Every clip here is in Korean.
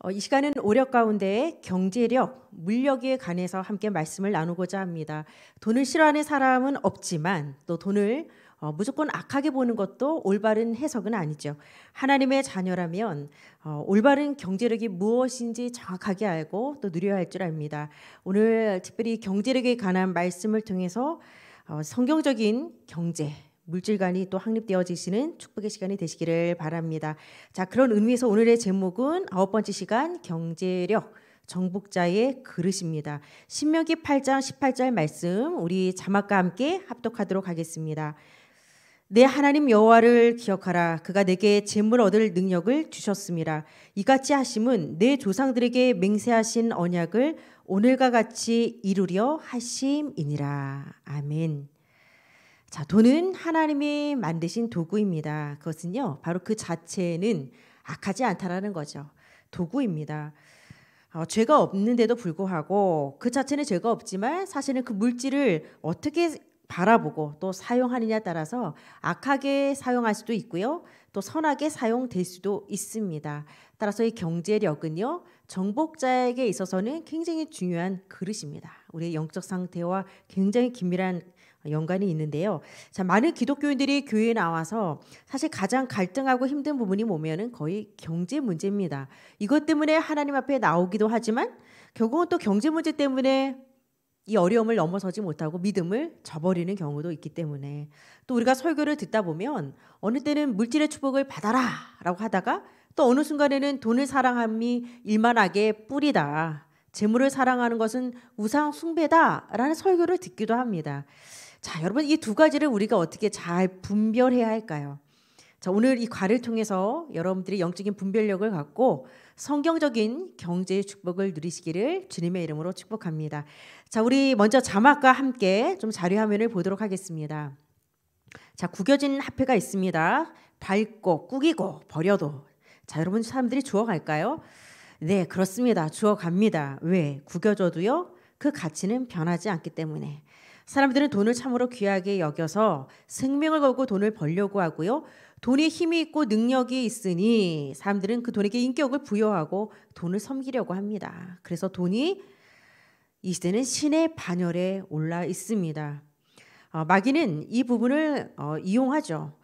어, 이 시간은 오력 가운데 경제력, 물력에 관해서 함께 말씀을 나누고자 합니다. 돈을 싫어하는 사람은 없지만 또 돈을 어, 무조건 악하게 보는 것도 올바른 해석은 아니죠. 하나님의 자녀라면 어, 올바른 경제력이 무엇인지 정확하게 알고 또 누려야 할 줄 압니다. 오늘 특별히 경제력에 관한 말씀을 통해서 어, 성경적인 경제, 물질관이 또 확립되어지시는 축복의 시간이 되시기를 바랍니다. 자, 그런 의미에서 오늘의 제목은 아홉 번째 시간 경제력 정복자의 그릇입니다. 신명기 8장 18절 말씀 우리 자막과 함께 합독하도록 하겠습니다. 내 하나님 여호와를 기억하라. 그가 내게 재물 얻을 능력을 주셨습니다. 이같이 하심은 내 조상들에게 맹세하신 언약을 오늘과 같이 이루려 하심이니라. 아멘. 자, 돈은 하나님이 만드신 도구입니다. 그것은요, 바로 그 자체는 악하지 않다라는 거죠. 도구입니다. 어, 죄가 없는데도 불구하고 그 자체는 죄가 없지만 사실은 그 물질을 어떻게 바라보고 또 사용하느냐에 따라서 악하게 사용할 수도 있고요. 또 선하게 사용될 수도 있습니다. 따라서 이 경제력은요. 정복자에게 있어서는 굉장히 중요한 그릇입니다. 우리의 영적 상태와 굉장히 긴밀한 연관이 있는데요. 자, 많은 기독교인들이 교회에 나와서 사실 가장 갈등하고 힘든 부분이 뭐면은 거의 경제 문제입니다. 이것 때문에 하나님 앞에 나오기도 하지만 결국은 또 경제 문제 때문에 이 어려움을 넘어서지 못하고 믿음을 저버리는 경우도 있기 때문에 또 우리가 설교를 듣다 보면 어느 때는 물질의 축복을 받아라라고 하다가 또 어느 순간에는 돈을 사랑함이 일만하게 뿌리다. 재물을 사랑하는 것은 우상 숭배다라는 설교를 듣기도 합니다. 자, 여러분 이 두 가지를 우리가 어떻게 잘 분별해야 할까요? 자, 오늘 이 과를 통해서 여러분들이 영적인 분별력을 갖고 성경적인 경제의 축복을 누리시기를 주님의 이름으로 축복합니다. 자, 우리 먼저 자막과 함께 좀 자료 화면을 보도록 하겠습니다. 자, 구겨진 화폐가 있습니다. 밟고 꾸기고 버려도 자, 여러분 사람들이 주워 갈까요? 네, 그렇습니다. 주워 갑니다. 왜? 구겨져도요. 그 가치는 변하지 않기 때문에. 사람들은 돈을 참으로 귀하게 여겨서 생명을 걸고 돈을 벌려고 하고요. 돈에 힘이 있고 능력이 있으니 사람들은 그 돈에게 인격을 부여하고 돈을 섬기려고 합니다. 그래서 돈이 이 시대는 신의 반열에 올라 있습니다. 어, 마귀는 이 부분을 어, 이용하죠.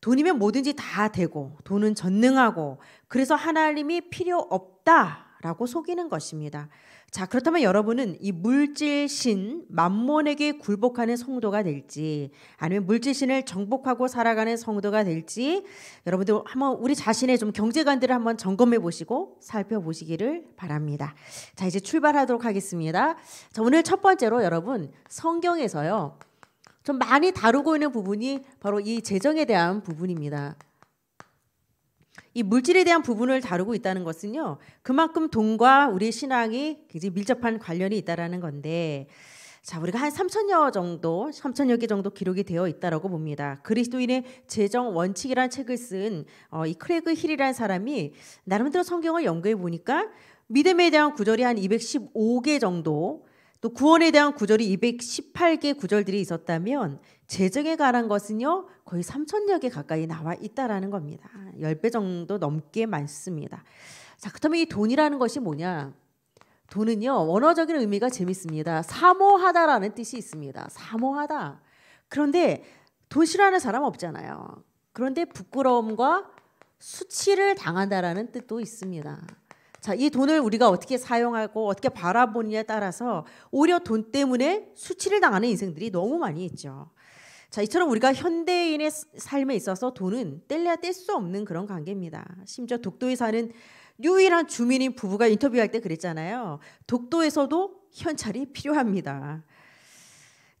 돈이면 뭐든지 다 되고 돈은 전능하고 그래서 하나님이 필요 없다라고 속이는 것입니다. 자, 그렇다면 여러분은 이 물질신 만몬에게 굴복하는 성도가 될지 아니면 물질신을 정복하고 살아가는 성도가 될지 여러분들 한번 우리 자신의 좀 경제관들을 한번 점검해 보시고 살펴보시기를 바랍니다. 자, 이제 출발하도록 하겠습니다. 자, 오늘 첫 번째로 여러분 성경에서요. 좀 많이 다루고 있는 부분이 바로 이 재정에 대한 부분입니다. 이 물질에 대한 부분을 다루고 있다는 것은요. 그만큼 돈과 우리 신앙이 굉장히 밀접한 관련이 있다라는 건데 자, 우리가 한 3천여 정도, 3천여 개 정도 기록이 되어 있다라고 봅니다. 그리스도인의 재정 원칙이라는 책을 쓴이 어, 크레그 힐이라는 사람이 나름대로 성경을 연구해 보니까 믿음에 대한 구절이 한 215개 정도 또 구원에 대한 구절이 218개 구절들이 있었다면 제정에 관한 것은요 거의 3천여 개 가까이 나와 있다라는 겁니다. 10배 정도 넘게 많습니다. 자 그렇다면 이 돈이라는 것이 뭐냐? 돈은요 원어적인 의미가 재밌습니다. 사모하다라는 뜻이 있습니다. 사모하다. 그런데 돈 싫어하는 사람 없잖아요. 그런데 부끄러움과 수치를 당한다라는 뜻도 있습니다. 자, 이 돈을 우리가 어떻게 사용하고 어떻게 바라보느냐에 따라서 오히려 돈 때문에 수치를 당하는 인생들이 너무 많이 있죠. 자, 이처럼 우리가 현대인의 삶에 있어서 돈은 뗄래야 뗄 수 없는 그런 관계입니다. 심지어 독도에 사는 유일한 주민인 부부가 인터뷰할 때 그랬잖아요. 독도에서도 현찰이 필요합니다.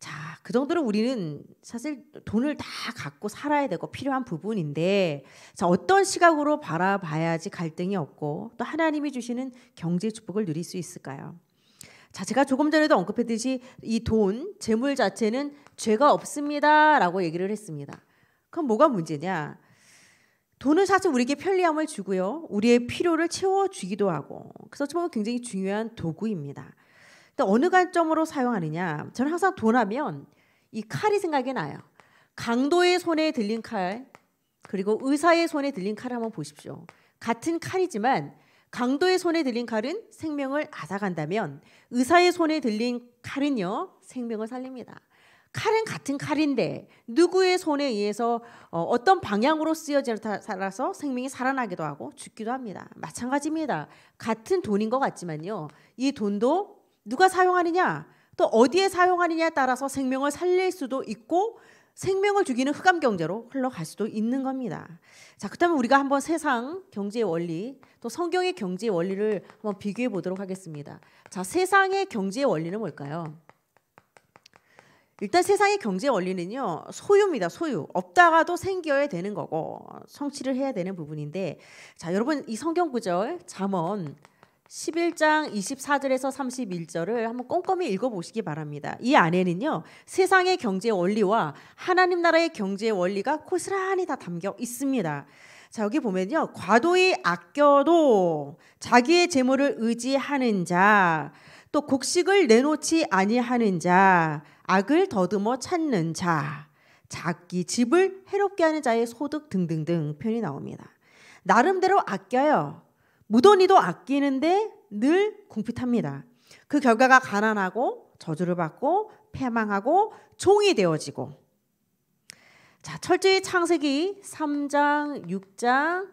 자, 그 정도로 우리는 사실 돈을 다 갖고 살아야 되고 필요한 부분인데, 자, 어떤 시각으로 바라봐야지 갈등이 없고 또 하나님이 주시는 경제 축복을 누릴 수 있을까요? 자, 제가 조금 전에도 언급했듯이 이 돈, 재물 자체는 죄가 없습니다. 라고 얘기를 했습니다. 그럼 뭐가 문제냐? 돈은 사실 우리에게 편리함을 주고요. 우리의 필요를 채워주기도 하고. 그래서 어떻 굉장히 중요한 도구입니다. 근데 어느 관점으로 사용하느냐? 저는 항상 돈하면 이 칼이 생각이 나요. 강도의 손에 들린 칼 그리고 의사의 손에 들린 칼을 한번 보십시오. 같은 칼이지만 강도의 손에 들린 칼은 생명을 앗아간다면 의사의 손에 들린 칼은요 생명을 살립니다. 칼은 같은 칼인데 누구의 손에 의해서 어, 어떤 방향으로 쓰여져는따서 생명이 살아나기도 하고 죽기도 합니다. 마찬가지입니다. 같은 돈인 것 같지만요. 이 돈도 누가 사용하느냐 또 어디에 사용하느냐에 따라서 생명을 살릴 수도 있고 생명을 죽이는 흑암 경제로 흘러갈 수도 있는 겁니다. 자, 그렇다면 우리가 한번 세상 경제의 원리, 또 성경의 경제의 원리를 한번 비교해 보도록 하겠습니다. 자, 세상의 경제의 원리는 뭘까요? 일단 세상의 경제 원리는요 소유입니다 소유 없다가도 생겨야 되는 거고 성취를 해야 되는 부분인데 자 여러분 이 성경 구절 잠언 11장 24절에서 31절을 한번 꼼꼼히 읽어보시기 바랍니다. 이 안에는요, 세상의 경제 원리와 하나님 나라의 경제 원리가 고스란히 다 담겨 있습니다. 자, 여기 보면요, 과도히 아껴도 자기의 재물을 의지하는 자, 또 곡식을 내놓지 아니하는 자, 악을 더듬어 찾는 자, 자기 집을 해롭게 하는 자의 소득 등등등 표현이 나옵니다. 나름대로 아껴요. 무돈이도 아끼는데 늘 궁핍합니다. 그 결과가 가난하고 저주를 받고 패망하고 종이 되어지고 자, 철저히 창세기 3장, 6장,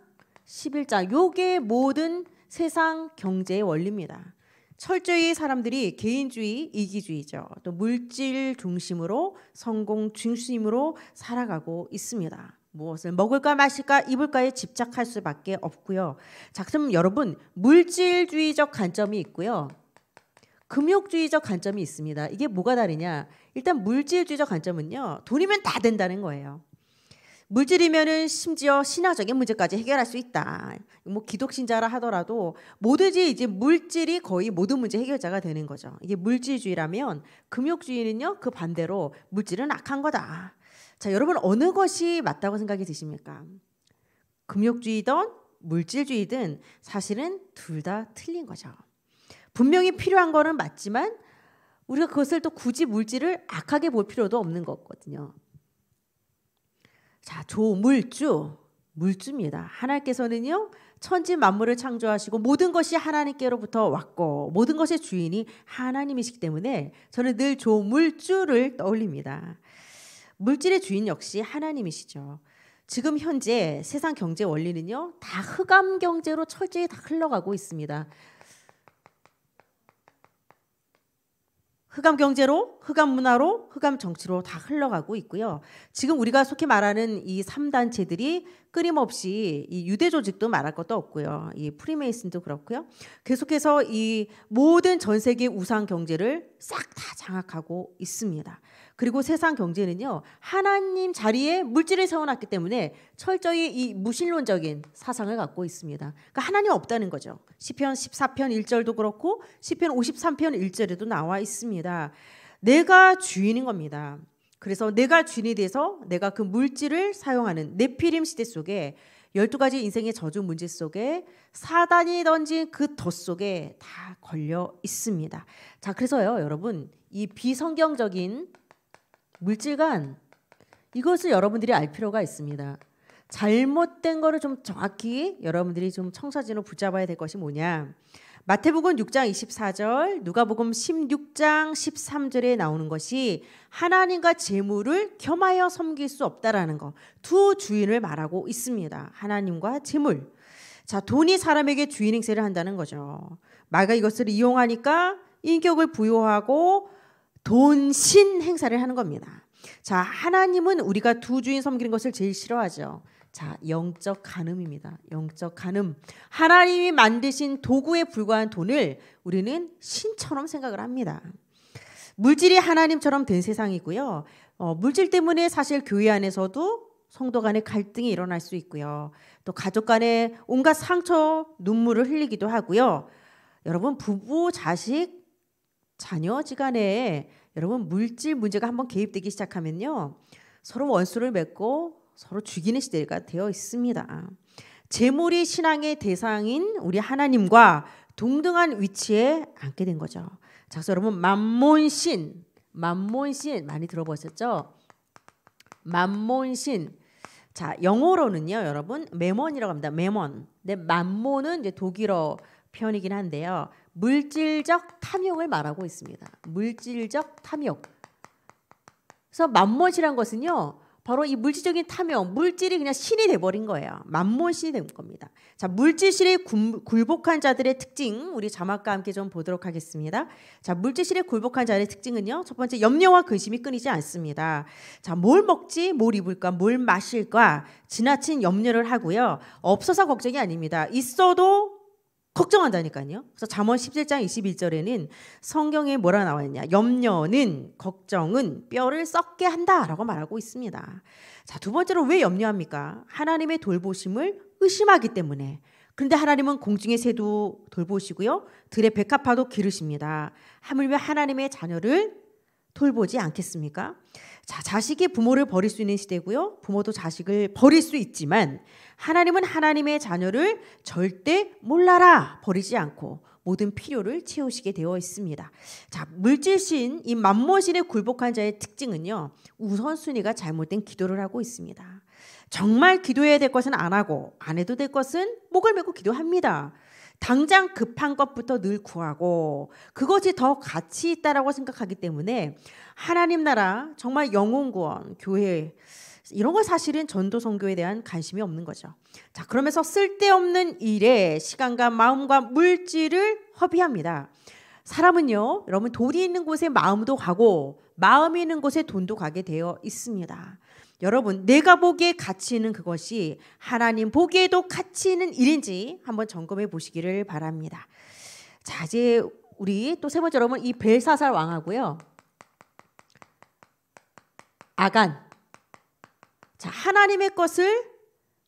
11장 요게 모든 세상 경제의 원리입니다. 철저히 사람들이 개인주의, 이기주의죠. 또 물질 중심으로 성공 중심으로 살아가고 있습니다. 무엇을 먹을까 마실까 입을까에 집착할 수밖에 없고요. 자, 그럼 여러분 물질주의적 관점이 있고요. 금욕주의적 관점이 있습니다. 이게 뭐가 다르냐? 일단 물질주의적 관점은요. 돈이면 다 된다는 거예요. 물질이면은 심지어 신화적인 문제까지 해결할 수 있다. 뭐 기독신자라 하더라도 뭐든지 이제 물질이 거의 모든 문제 해결자가 되는 거죠. 이게 물질주의라면 금욕주의는요. 그 반대로 물질은 악한 거다. 자, 여러분 어느 것이 맞다고 생각이 드십니까? 금욕주의든 물질주의든 사실은 둘 다 틀린 거죠. 분명히 필요한 거는 맞지만 우리가 그것을 또 굳이 물질을 악하게 볼 필요도 없는 거거든요. 자, 조물주 물주입니다. 하나님께서는요 천지 만물을 창조하시고 모든 것이 하나님께로부터 왔고 모든 것의 주인이 하나님이시기 때문에 저는 늘 조물주를 떠올립니다. 물질의 주인 역시 하나님이시죠. 지금 현재 세상 경제 원리는요 다 흑암 경제로 철저히 다 흘러가고 있습니다. 흑암 경제로, 흑암 문화로, 흑암 정치로 다 흘러가고 있고요. 지금 우리가 속히 말하는 이 3단체들이 끊임없이 이 유대 조직도 말할 것도 없고요. 이 프리메이슨도 그렇고요. 계속해서 이 모든 전 세계 우상 경제를 싹 다 장악하고 있습니다. 그리고 세상 경제는요 하나님 자리에 물질을 세워놨기 때문에 철저히 이 무신론적인 사상을 갖고 있습니다. 그러니까 하나님 없다는 거죠. 시편 14편 1절도 그렇고 시편 53편 1절에도 나와 있습니다. 내가 주인인 겁니다. 그래서 내가 주인이 돼서 내가 그 물질을 사용하는 네피림 시대 속에 12가지 인생의 저주 문제 속에 사단이 던진 그 덫 속에 다 걸려 있습니다. 자, 그래서요, 여러분, 이 비성경적인 물질관 이것을 여러분들이 알 필요가 있습니다. 잘못된 거를 좀 정확히 여러분들이 좀 청사진으로 붙잡아야 될 것이 뭐냐. 마태복음 6장 24절, 누가복음 16장 13절에 나오는 것이 하나님과 재물을 겸하여 섬길 수 없다라는 것. 두 주인을 말하고 있습니다. 하나님과 재물. 자, 돈이 사람에게 주인 행세를 한다는 거죠. 마가 이것을 이용하니까 인격을 부여하고 돈신 행사를 하는 겁니다. 자, 하나님은 우리가 두 주인 섬기는 것을 제일 싫어하죠. 자, 영적 간음입니다. 영적 간음. 하나님이 만드신 도구에 불과한 돈을 우리는 신처럼 생각을 합니다. 물질이 하나님처럼 된 세상이고요. 어, 물질 때문에 사실 교회 안에서도 성도 간의 갈등이 일어날 수 있고요. 또 가족 간의 온갖 상처, 눈물을 흘리기도 하고요. 여러분 부부, 자식, 자녀지간에 여러분 물질 문제가 한번 개입되기 시작하면요 서로 원수를 맺고 서로 죽이는 시대가 되어 있습니다. 재물이 신앙의 대상인 우리 하나님과 동등한 위치에 앉게 된 거죠. 자, 여러분 만몬신, 만몬신 많이 들어보셨죠? 만몬신. 자, 영어로는요, 여러분 메몬이라고 합니다. 메몬. 근데 만몬은 이제 독일어 표현이긴 한데요. 물질적 탐욕을 말하고 있습니다. 물질적 탐욕. 그래서 만못이란 것은요. 바로 이 물질적인 탐욕, 물질이 그냥 신이 돼버린 거예요. 만몬신이 된 겁니다. 자, 물질실에 굴복한 자들의 특징, 우리 자막과 함께 좀 보도록 하겠습니다. 자, 물질실에 굴복한 자들의 특징은요. 첫 번째, 염려와 근심이 끊이지 않습니다. 자, 뭘 먹지, 뭘 입을까, 뭘 마실까, 지나친 염려를 하고요. 없어서 걱정이 아닙니다. 있어도 걱정한다니까요. 그래서 잠언 17장 21절에는 성경에 뭐라 나와 있냐? 염려는 걱정은 뼈를 썩게 한다라고 말하고 있습니다. 자, 두 번째로 왜 염려합니까? 하나님의 돌보심을 의심하기 때문에. 그런데 하나님은 공중의 새도 돌보시고요. 들의 백합화도 기르십니다. 하물며 하나님의 자녀를 돌보지 않겠습니까? 자, 자식이 부모를 버릴 수 있는 시대고요. 부모도 자식을 버릴 수 있지만 하나님은 하나님의 자녀를 절대 몰라라 버리지 않고 모든 필요를 채우시게 되어 있습니다. 자, 물질신 이 만모신에 굴복한 자의 특징은요. 우선순위가 잘못된 기도를 하고 있습니다. 정말 기도해야 될 것은 안 하고 안 해도 될 것은 목을 메고 기도합니다. 당장 급한 것부터 늘 구하고 그것이 더 가치 있다라고 생각하기 때문에 하나님 나라 정말 영혼 구원 교회 이런 거 사실은 전도 선교에 대한 관심이 없는 거죠. 자, 그러면서 쓸데없는 일에 시간과 마음과 물질을 허비합니다. 사람은요, 여러분 돈이 있는 곳에 마음도 가고 마음이 있는 곳에 돈도 가게 되어 있습니다. 여러분, 내가 보기에 가치 있는 그것이 하나님 보기에도 가치 있는 일인지 한번 점검해 보시기를 바랍니다. 자, 이제 우리 또 세 번째 여러분 이 벨사살 왕하고요. 아간. 자, 하나님의 것을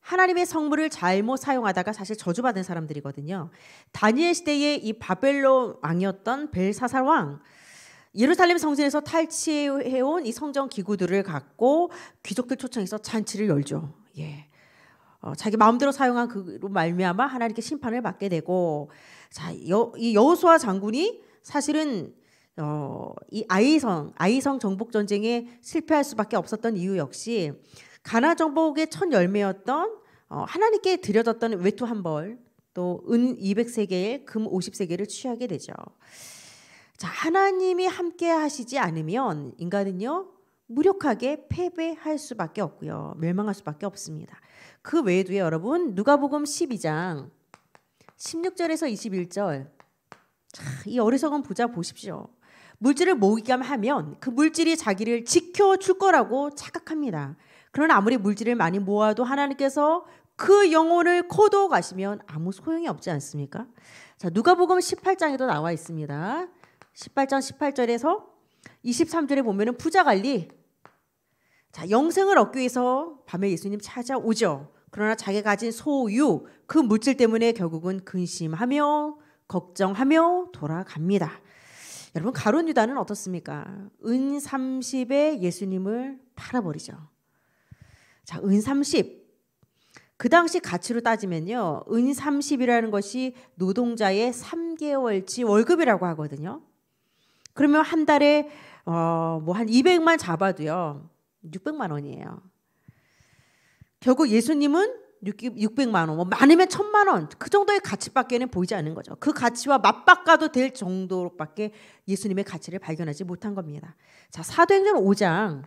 하나님의 성물을 잘못 사용하다가 사실 저주받은 사람들이거든요. 다니엘 시대의 이 바벨론 왕이었던 벨사살 왕. 예루살렘 성전에서 탈취해온 이 성전 기구들을 갖고 귀족들 초청해서 잔치를 열죠. 예. 어, 자기 마음대로 사용한 그로 말미암아 하나님께 심판을 받게 되고 자, 이 여호수아 장군이 사실은 어, 이 아이성 아이성 정복 전쟁에 실패할 수밖에 없었던 이유 역시 가나 정복의 첫 열매였던 어, 하나님께 드려졌던 외투 한벌또 은 200세겔 금 50세겔을 취하게 되죠. 자, 하나님이 함께 하시지 않으면 인간은요, 무력하게 패배할 수밖에 없고요. 멸망할 수밖에 없습니다. 그 외에도 여러분, 누가복음 12장 16절에서 21절. 자, 이 어리석은 부자 보십시오. 물질을 모으기하면 그 물질이 자기를 지켜줄 거라고 착각합니다. 그러나 아무리 물질을 많이 모아도 하나님께서 그 영혼을 거둬 가시면 아무 소용이 없지 않습니까? 자, 누가복음 18장에도 나와 있습니다. 18장 18절에서 23절에 보면은 부자 관리. 자, 영생을 얻기 위해서 밤에 예수님 찾아오죠. 그러나 자기가 가진 소유, 그 물질 때문에 결국은 근심하며 걱정하며 돌아갑니다. 여러분 가론 유다는 어떻습니까? 은 30에 예수님을 팔아버리죠. 자, 은 30. 그 당시 가치로 따지면요. 은 30이라는 것이 노동자의 3개월치 월급이라고 하거든요. 그러면 한 달에 어, 뭐한 200만 잡아도요. 600만 원이에요. 결국 예수님은 600만 원, 뭐 많으면 1000만 원, 그 정도의 가치밖에는 보이지 않는 거죠. 그 가치와 맞바꿔도 될 정도밖에 예수님의 가치를 발견하지 못한 겁니다. 자, 사도행전 5장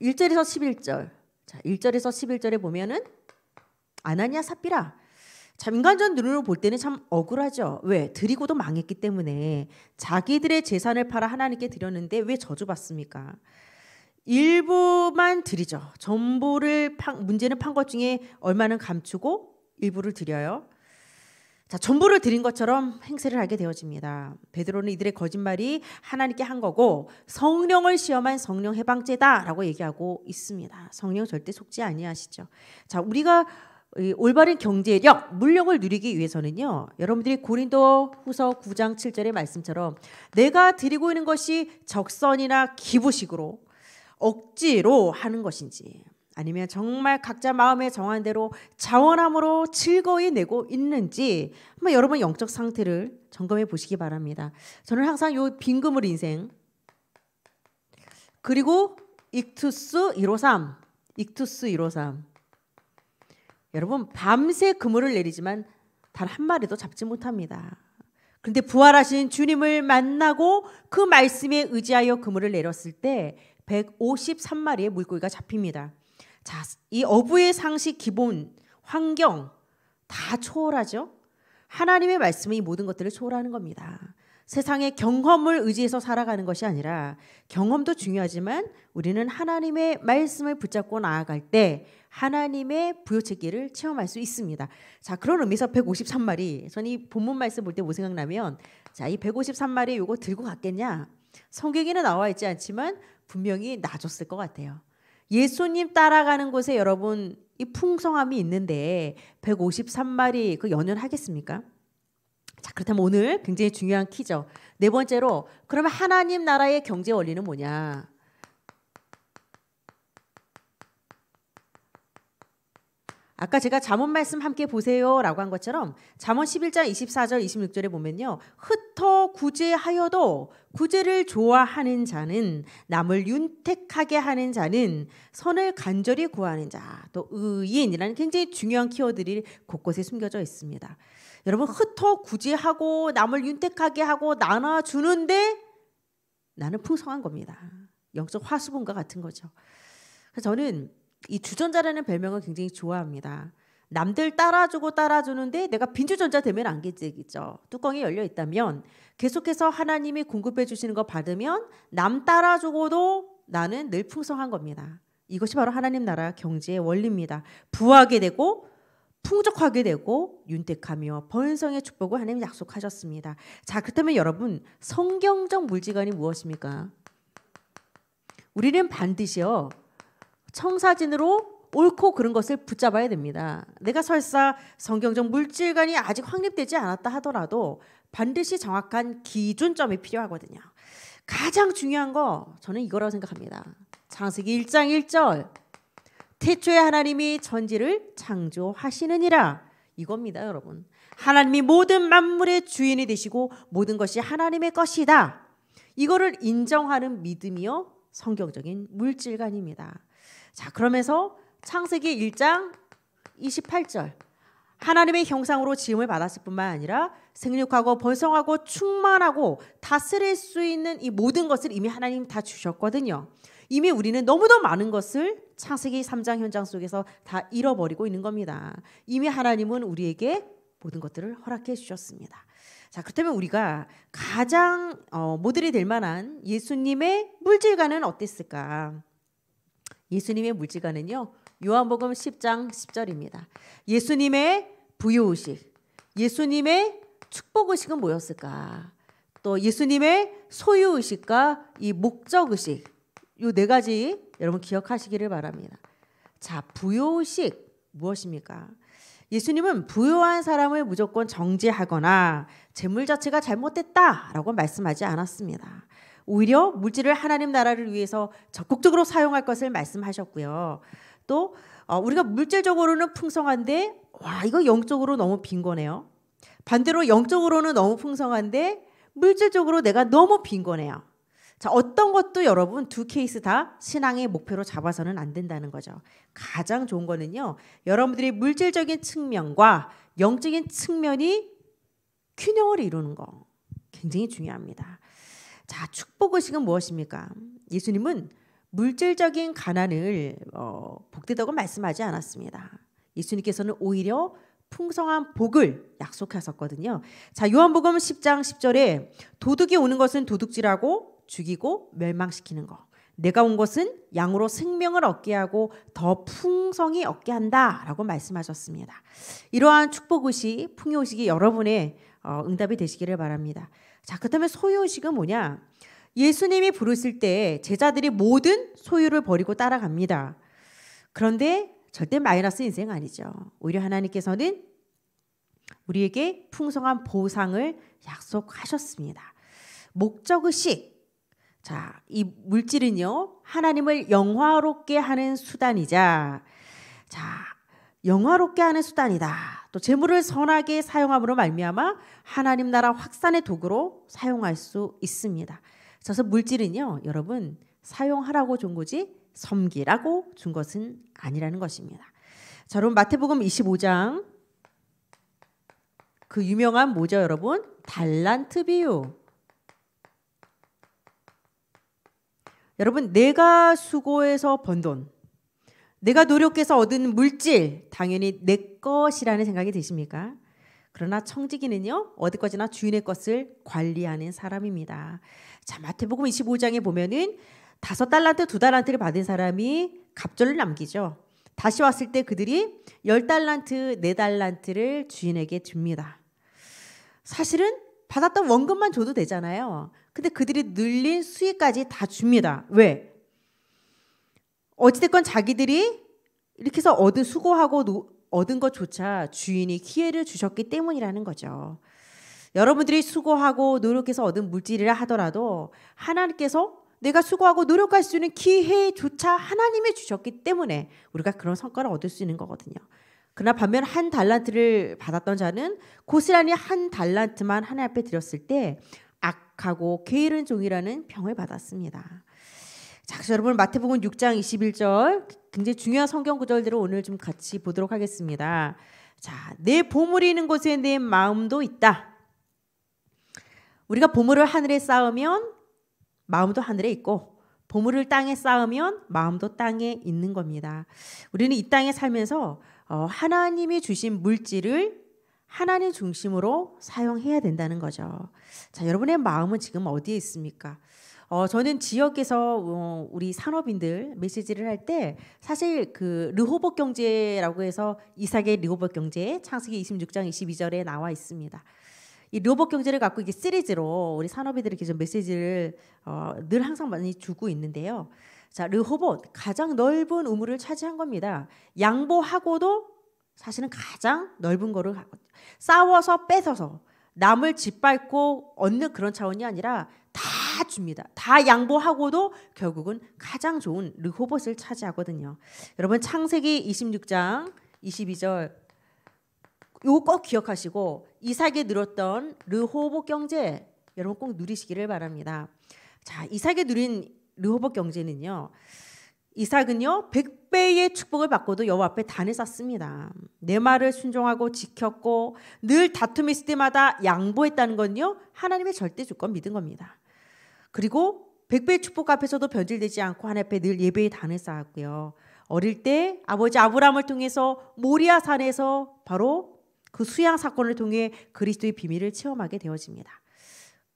1절에서 11절. 자, 1절에서 11절에 보면은 아나니아 삽비라 자, 민간전 눈으로 볼 때는 참 억울하죠. 왜? 드리고도 망했기 때문에 자기들의 재산을 팔아 하나님께 드렸는데 왜 저주받습니까? 일부만 드리죠. 전부를 판, 문제는 판 것 중에 얼마는 감추고 일부를 드려요. 자, 전부를 드린 것처럼 행세를 하게 되어집니다. 베드로는 이들의 거짓말이 하나님께 한 거고 성령을 시험한 성령 해방죄다라고 얘기하고 있습니다. 성령 절대 속지 아니하시죠. 자, 우리가 올바른 경제력, 물력을 누리기 위해서는요. 여러분들이 고린도 후서 9장 7절의 말씀처럼 내가 드리고 있는 것이 적선이나 기부식으로 억지로 하는 것인지 아니면 정말 각자 마음에 정한 대로 자원함으로 즐거이 내고 있는지 한번 여러분 영적 상태를 점검해 보시기 바랍니다. 저는 항상 요빈금을 인생 그리고 익투스 153 익투스 153 여러분 밤새 그물을 내리지만 단 한 마리도 잡지 못합니다. 그런데 부활하신 주님을 만나고 그 말씀에 의지하여 그물을 내렸을 때 153마리의 물고기가 잡힙니다. 자, 이 어부의 상식 기본 환경 다 초월하죠. 하나님의 말씀이 모든 것들을 초월하는 겁니다. 세상의 경험을 의지해서 살아가는 것이 아니라 경험도 중요하지만 우리는 하나님의 말씀을 붙잡고 나아갈 때 하나님의 부여체계를 체험할 수 있습니다. 자, 그런 의미에서 153말이 저는 이 본문 말씀 볼 때 뭐 생각나면 자, 이 153말이 거 들고 갔겠냐? 성경에는 나와 있지 않지만 분명히 놔줬을 것 같아요. 예수님 따라가는 곳에 여러분 이 풍성함이 있는데 153말이 그 연연하겠습니까? 자, 그렇다면 오늘 굉장히 중요한 키죠. 네 번째로 그러면 하나님 나라의 경제 원리는 뭐냐? 아까 제가 잠언 말씀 함께 보세요라고 한 것처럼 잠언 11장 24절 26절에 보면요. 흩어 구제하여도 구제를 좋아하는 자는 남을 윤택하게 하는 자는 선을 간절히 구하는 자 또 의인이라는 굉장히 중요한 키워드들이 곳곳에 숨겨져 있습니다. 여러분 흩어 구제하고 남을 윤택하게 하고 나눠주는데 나는 풍성한 겁니다. 영적 화수분과 같은 거죠. 그래서 저는 이 주전자라는 별명을 굉장히 좋아합니다. 남들 따라주고 따라주는데 내가 빈주전자 되면 안 깨지겠죠. 뚜껑이 열려 있다면 계속해서 하나님이 공급해 주시는 거 받으면 남 따라주고도 나는 늘 풍성한 겁니다. 이것이 바로 하나님 나라 경제의 원리입니다. 부하게 되고 풍족하게 되고 윤택하며 번성의 축복을 하나님 약속하셨습니다. 자, 그렇다면 여러분 성경적 물질관이 무엇입니까? 우리는 반드시요 청사진으로 옳고 그른 것을 붙잡아야 됩니다. 내가 설사 성경적 물질관이 아직 확립되지 않았다 하더라도 반드시 정확한 기준점이 필요하거든요. 가장 중요한 거 저는 이거라고 생각합니다. 창세기 1장 1절 태초에 하나님이 천지를 창조하시느니라 이겁니다, 여러분. 하나님이 모든 만물의 주인이 되시고 모든 것이 하나님의 것이다. 이거를 인정하는 믿음이요 성경적인 물질관입니다. 자, 그러면서 창세기 1장 28절 하나님의 형상으로 지음을 받았을 뿐만 아니라 생육하고 번성하고 충만하고 다스릴 수 있는 이 모든 것을 이미 하나님 다 주셨거든요. 이미 우리는 너무도 많은 것을 창세기 3장 현장 속에서 다 잃어버리고 있는 겁니다. 이미 하나님은 우리에게 모든 것들을 허락해 주셨습니다. 자, 그렇다면 우리가 가장 어, 모델이 될 만한 예수님의 물질관은 어땠을까? 예수님의 물질관은요. 요한복음 10장 10절입니다. 예수님의 부요 의식, 예수님의 축복 의식은 뭐였을까? 또 예수님의 소유 의식과 이 목적 의식 요네 가지 여러분 기억하시기를 바랍니다. 자, 부요식 무엇입니까? 예수님은 부요한 사람을 무조건 정죄하거나 재물 자체가 잘못됐다라고 말씀하지 않았습니다. 오히려 물질을 하나님 나라를 위해서 적극적으로 사용할 것을 말씀하셨고요. 또 어, 우리가 물질적으로는 풍성한데 와 이거 영적으로 너무 빈 거네요. 반대로 영적으로는 너무 풍성한데 물질적으로 내가 너무 빈 거네요. 자, 어떤 것도 여러분 두 케이스 다 신앙의 목표로 잡아서는 안 된다는 거죠. 가장 좋은 거는요. 여러분들이 물질적인 측면과 영적인 측면이 균형을 이루는 거. 굉장히 중요합니다. 자, 축복 의식은 무엇입니까? 예수님은 물질적인 가난을 어, 복되다고 말씀하지 않았습니다. 예수님께서는 오히려 풍성한 복을 약속하셨거든요. 자, 요한복음 10장 10절에 도둑이 오는 것은 도둑질하고 죽이고 멸망시키는 것. 내가 온 것은 양으로 생명을 얻게 하고 더 풍성히 얻게 한다라고 말씀하셨습니다. 이러한 축복 의식, 풍요 의식이 여러분의 어, 응답이 되시기를 바랍니다. 자, 그렇다면 소유 의식은 뭐냐? 예수님이 부르실 때 제자들이 모든 소유를 버리고 따라갑니다. 그런데 절대 마이너스 인생 아니죠. 오히려 하나님께서는 우리에게 풍성한 보상을 약속하셨습니다. 목적 의식 자, 이 물질은요, 하나님을 영화롭게 하는 수단이자, 자, 영화롭게 하는 수단이다. 또 재물을 선하게 사용함으로 말미암아 하나님 나라 확산의 도구로 사용할 수 있습니다. 그래서 물질은요, 여러분 사용하라고 준 거지 섬기라고 준 것은 아니라는 것입니다. 자, 여러 마태복음 25장 그 유명한 모자 여러분 달란트 비유 여러분 내가 수고해서 번 돈, 내가 노력해서 얻은 물질 당연히 내 것이라는 생각이 드십니까? 그러나 청지기는요 어디 까지나 주인의 것을 관리하는 사람입니다. 자 마태복음 25장에 보면은 다섯 달란트 두 달란트를 받은 사람이 갑절을 남기죠. 다시 왔을 때 그들이 열 달란트 네 달란트를 주인에게 줍니다. 사실은 받았던 원금만 줘도 되잖아요. 근데 그들이 늘린 수익까지 다 줍니다. 왜? 어찌됐건 자기들이 이렇게 해서 얻은 수고하고 노, 얻은 것조차 주인이 기회를 주셨기 때문이라는 거죠. 여러분들이 수고하고 노력해서 얻은 물질이라 하더라도 하나님께서 내가 수고하고 노력할 수 있는 기회조차 하나님이 주셨기 때문에 우리가 그런 성과를 얻을 수 있는 거거든요. 그러나 반면 한 달란트를 받았던 자는 고스란히 한 달란트만 하나님 앞에 드렸을 때 가고 게으른 종이라는 병을 받았습니다. 자, 여러분 마태복음 6장 21절 굉장히 중요한 성경 구절들을 오늘 좀 같이 보도록 하겠습니다. 자, 내 보물이 있는 곳에 내 마음도 있다. 우리가 보물을 하늘에 쌓으면 마음도 하늘에 있고 보물을 땅에 쌓으면 마음도 땅에 있는 겁니다. 우리는 이 땅에 살면서 어, 하나님이 주신 물질을 하나님 중심으로 사용해야 된다는 거죠. 자, 여러분의 마음은 지금 어디에 있습니까? 어, 저는 지역에서 어, 우리 산업인들 메시지를 할 때 사실 그 르호봇 경제라고 해서 이삭의 르호봇 경제 창세기 26장 22절에 나와 있습니다. 이 르호봇 경제를 갖고 이게 시리즈로 우리 산업인들에게 좀 메시지를 어, 늘 항상 많이 주고 있는데요. 자, 르호봇 가장 넓은 우물을 차지한 겁니다. 양보하고도 사실은 가장 넓은 거를 싸워서 뺏어서 남을 짓밟고 얻는 그런 차원이 아니라 다 줍니다. 다 양보하고도 결국은 가장 좋은 르호봇을 차지하거든요. 여러분 창세기 26장 22절 요거 꼭 기억하시고 이삭에 늘었던 르호봇 경제 여러분 꼭 누리시기를 바랍니다. 자 이삭에 누린 르호봇 경제는요. 이삭은요 백배의 축복을 받고도 여호와 앞에 단을 쌓습니다. 내 말을 순종하고 지켰고 늘다툼 있을 때마다 양보했다는 건요. 하나님의 절대 주권 믿은 겁니다. 그리고 1배의 축복 앞에서도 변질되지 않고 하나님 앞에 늘 예배의 단을 쌓았고요. 어릴 때 아버지 아브라함을 통해서 모리아 산에서 바로 그 수양 사건을 통해 그리스도의 비밀을 체험하게 되어집니다.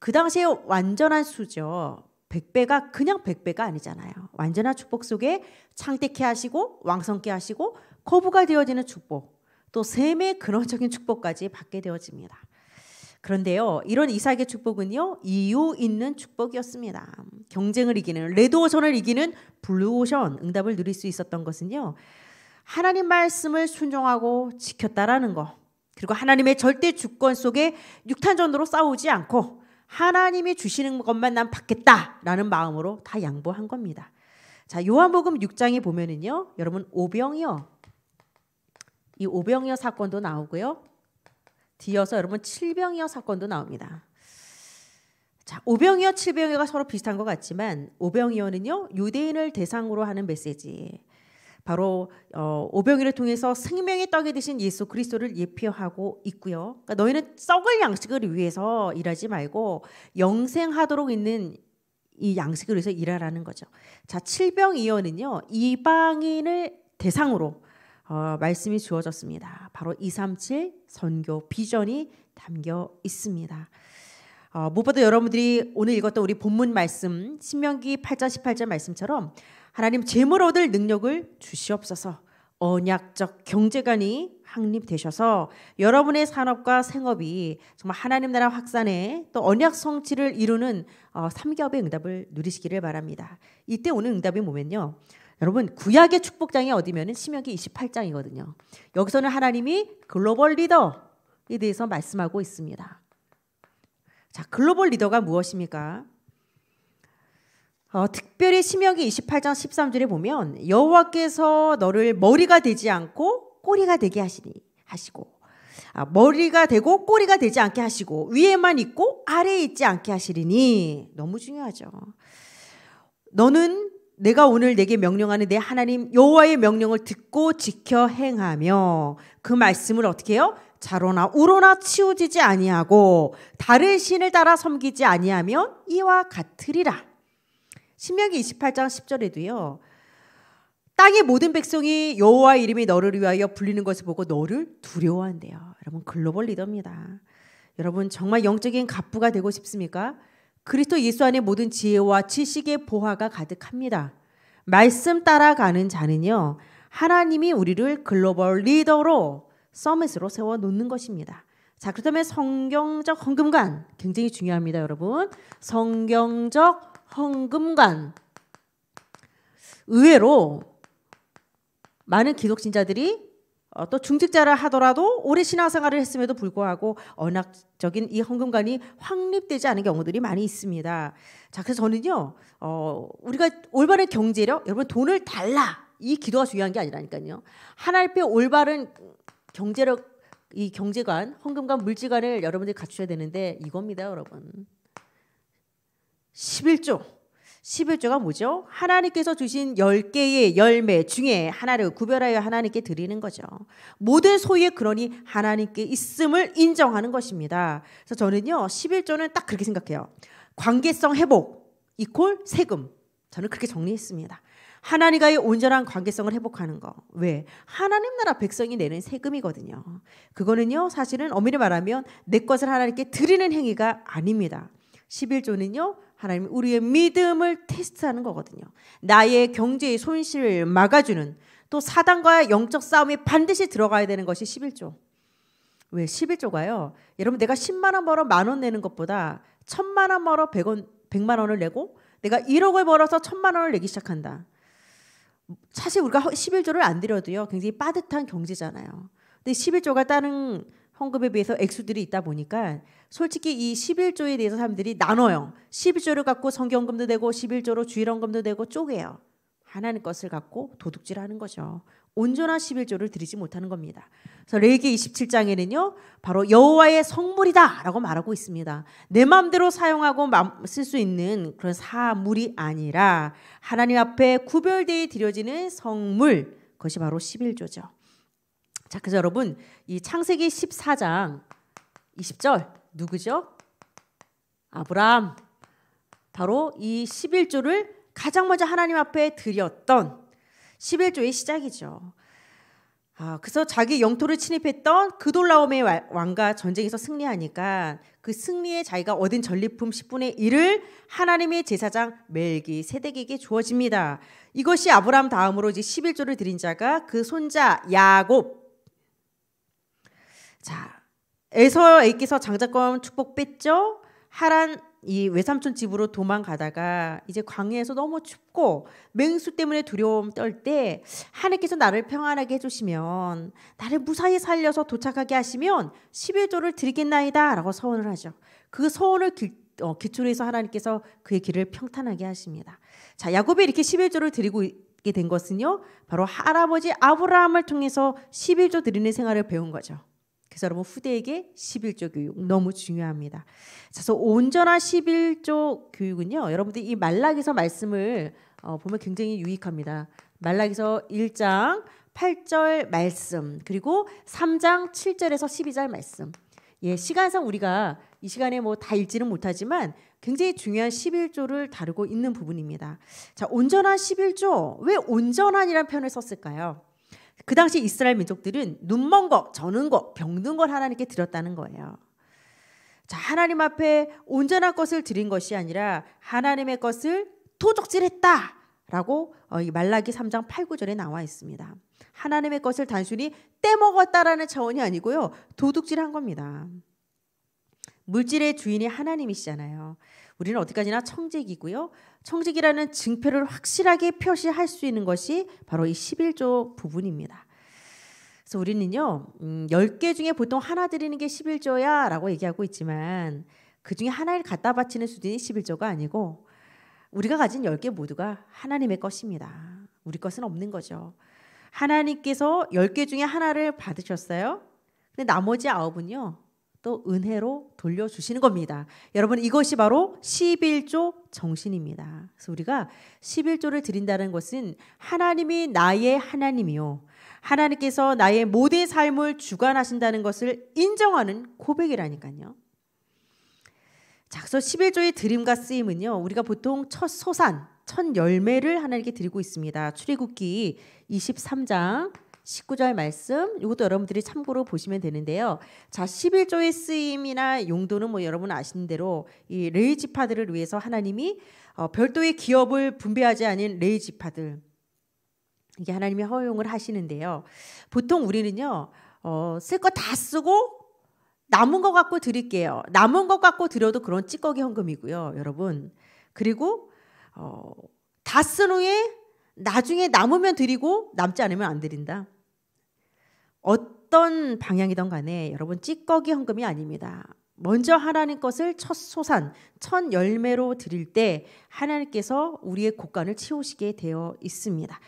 그 당시에 완전한 수죠. 백배가 그냥 백배가 아니잖아요. 완전한 축복 속에 창대케 하시고 왕성케 하시고 거부가 되어지는 축복, 또샘의 근원적인 축복까지 받게 되어집니다. 그런데요, 이런 이삭의 축복은요, 이유 있는 축복이었습니다. 경쟁을 이기는, 레드오션을 이기는 블루오션 응답을 누릴 수 있었던 것은요, 하나님 말씀을 순종하고 지켰다라는 거, 그리고 하나님의 절대 주권 속에 육탄전으로 싸우지 않고 하나님이 주시는 것만 난 받겠다라는 마음으로 다 양보한 겁니다. 자, 요한복음 6장에 보면은요. 여러분 오병이요. 이 오병이어 사건도 나오고요. 뒤어서 여러분 칠병이어 사건도 나옵니다. 자, 오병이어 칠병이어가 서로 비슷한 것 같지만 오병이어는요. 유대인을 대상으로 하는 메시지. 바로 어, 오병이를 통해서 생명의 떡이 되신 예수 그리스도를 예표하고 있고요. 그러니까 너희는 썩을 양식을 위해서 일하지 말고 영생하도록 있는 이 양식을 위해서 일하라는 거죠. 자, 칠병이어는요. 이방인을 대상으로 어, 말씀이 주어졌습니다. 바로 237 선교 비전이 담겨 있습니다. 어, 무엇보다 여러분들이 오늘 읽었던 우리 본문 말씀 신명기 8장 18절 말씀처럼 하나님 재물 얻을 능력을 주시옵소서. 언약적 경제관이 확립되셔서 여러분의 산업과 생업이 정말 하나님 나라 확산에 또 언약 성취를 이루는 어, 삼겹의 응답을 누리시기를 바랍니다. 이때 오는 응답이 뭐면요. 여러분 구약의 축복장이 어디면 심역이 28장이거든요. 여기서는 하나님이 글로벌 리더에 대해서 말씀하고 있습니다. 자, 글로벌 리더가 무엇입니까? 어, 특별히 신명기 28장 13절에 보면 여호와께서 너를 머리가 되지 않고 꼬리가 되게 하시니 하시고 아, 머리가 되고 꼬리가 되지 않게 하시고 위에만 있고 아래에 있지 않게 하시리니 너무 중요하죠. 너는 내가 오늘 내게 명령하는 내 하나님 여호와의 명령을 듣고 지켜 행하며 그 말씀을 어떻게 해요? 자로나 우로나 치우지지 아니하고 다른 신을 따라 섬기지 아니하면 이와 같으리라. 신명기 28장 10절에도요. 땅의 모든 백성이 여호와 이름이 너를 위하여 불리는 것을 보고 너를 두려워한대요. 여러분 글로벌 리더입니다. 여러분 정말 영적인 갑부가 되고 싶습니까? 그리스도 예수 안에 모든 지혜와 지식의 보화가 가득합니다. 말씀 따라가는 자는요. 하나님이 우리를 글로벌 리더로 서밋으로 세워 놓는 것입니다. 자, 그렇다면 성경적 헌금관 굉장히 중요합니다, 여러분. 성경적 헌금관 의외로 많은 기독신자들이 어, 또 중직자를 하더라도 오래 신앙생활을 했음에도 불구하고 언약적인 이 헌금관이 확립되지 않은 경우들이 많이 있습니다. 자, 그래서 저는요, 어, 우리가 올바른 경제력, 여러분 돈을 달라 이 기도가 중요한 게 아니라니까요. 하나님께 올바른 경제력, 이 경제관, 헌금관, 물지관을 여러분들이 갖추셔야 되는데 이겁니다, 여러분. 11조. 11조가 뭐죠? 하나님께서 주신 10개의 열매 중에 하나를 구별하여 하나님께 드리는 거죠. 모든 소유의 그러니 하나님께 있음을 인정하는 것입니다. 그래서 저는요, 11조는 딱 그렇게 생각해요. 관계성 회복, 이콜 세금. 저는 그렇게 정리했습니다. 하나님과의 온전한 관계성을 회복하는 거. 왜? 하나님 나라 백성이 내는 세금이거든요. 그거는요, 사실은 엄밀히 말하면 내 것을 하나님께 드리는 행위가 아닙니다. 11조는요, 하나님 우리의 믿음을 테스트하는 거거든요. 나의 경제의 손실을 막아주는 또 사단과의 영적 싸움이 반드시 들어가야 되는 것이 11조. 왜 11조가요? 여러분 내가 10만 원 벌어 만 원 내는 것보다 1000만 원 벌어 100원 100만 원을 내고 내가 1억을 벌어서 1000만 원을 내기 시작한다. 사실 우리가 11조를 안 드려도요. 굉장히 빠듯한 경제잖아요. 근데 11조가 다른 헌금에 비해서 액수들이 있다 보니까 솔직히 이 11조에 대해서 사람들이 나눠요. 11조를 갖고 성경금도 되고 11조로 주일원금도 되고 쪼개요. 하나님 것을 갖고 도둑질하는 거죠. 온전한 11조를 드리지 못하는 겁니다. 그래서 레위기 27장에는요. 바로 여호와의 성물이다라고 말하고 있습니다. 내 마음대로 사용하고 쓸 수 있는 그런 사물이 아니라 하나님 앞에 구별되이 드려지는 성물 그것이 바로 11조죠. 자, 그래서 여러분 이 창세기 14장 20절 누구죠? 아브람. 바로 이 11조를 가장 먼저 하나님 앞에 드렸던 11조의 시작이죠. 아, 그래서 자기 영토를 침입했던 그돌라옴의 왕과 전쟁에서 승리하니까 그 승리에 자기가 얻은 전리품 10분의 1을 하나님의 제사장 멜기 세덱에게 주어집니다. 이것이 아브람 다음으로 이제 11조를 드린 자가 그 손자 야곱. 자, 에서 애께서 장자권 축복 뺐죠. 하란 이 외삼촌 집으로 도망가다가 이제 광야에서 너무 춥고 맹수 때문에 두려움 떨 때 하나님께서 나를 평안하게 해주시면 나를 무사히 살려서 도착하게 하시면 11조를 드리겠나이다 라고 서원을 하죠. 그 서원을 기, 어, 기초로 해서 하나님께서 그의 길을 평탄하게 하십니다. 자 야곱이 이렇게 11조를 드리고 있게 된 것은요. 바로 할아버지 아브라함을 통해서 11조 드리는 생활을 배운 거죠. 그래서 여러분 후대에게 11조 교육 너무 중요합니다. 그래서 온전한 11조 교육은요. 여러분들 이 말락에서 말씀을 어, 보면 굉장히 유익합니다. 말락에서 1장 8절 말씀 그리고 3장 7절에서 12절 말씀. 예, 시간상 우리가 이 시간에 뭐 다 읽지는 못하지만 굉장히 중요한 11조를 다루고 있는 부분입니다. 자, 온전한 11조. 왜 온전한이란 표현을 썼을까요? 그 당시 이스라엘 민족들은 눈먼 것, 저는 것, 병든 것 하나님께 드렸다는 거예요. 자, 하나님 앞에 온전한 것을 드린 것이 아니라 하나님의 것을 토족질했다. 라고 어, 말라기 3장 8, 9절에 나와 있습니다. 하나님의 것을 단순히 떼먹었다라는 차원이 아니고요. 도둑질한 겁니다. 물질의 주인이 하나님이시잖아요. 우리는 어디까지나 청직이고요. 청직이라는 증표를 확실하게 표시할 수 있는 것이 바로 이 11조 부분입니다. 그래서 우리는요, 음, 10개 중에 보통 하나 드리는 게 11조야 라고 얘기하고 있지만 그 중에 하나를 갖다 바치는 수준이 11조가 아니고 우리가 가진 10개 모두가 하나님의 것입니다. 우리 것은 없는 거죠. 하나님께서 10개 중에 하나를 받으셨어요. 근데 나머지 9은요 또 은혜로 돌려주시는 겁니다. 여러분 이것이 바로 11조 정신입니다. 그래서 우리가 11조를 드린다는 것은 하나님이 나의 하나님이요. 하나님께서 나의 모든 삶을 주관하신다는 것을 인정하는 고백이라니까요. 자, 그래서 11조의 드림과 쓰임은요. 우리가 보통 첫 소산, 첫 열매를 하나님께 드리고 있습니다. 출애굽기 23장 19절 말씀 이것도 여러분들이 참고로 보시면 되는데요. 자, 11조의 쓰임이나 용도는 뭐 여러분 아시는 대로 이 레이 지파들을 위해서 하나님이 어, 별도의 기업을 분배하지 않은 레이 지파들 이게 하나님이 허용을 하시는데요. 보통 우리는요. 어, 쓸 거 다 쓰고 남은 거 갖고 드릴게요. 남은 거 갖고 드려도 그런 찌꺼기 헌금이고요, 여러분. 그리고 어, 다 쓴 후에 나중에 남으면 드리고 남지 않으면 안 드린다. 어떤 방향이던 간에 여러분 찌꺼기 헌금이 아닙니다. 먼저 하나님 것을 첫 소산, 첫 열매로 드릴 때 하나님께서 우리의 곡간을 채우시게 되어 있습니다.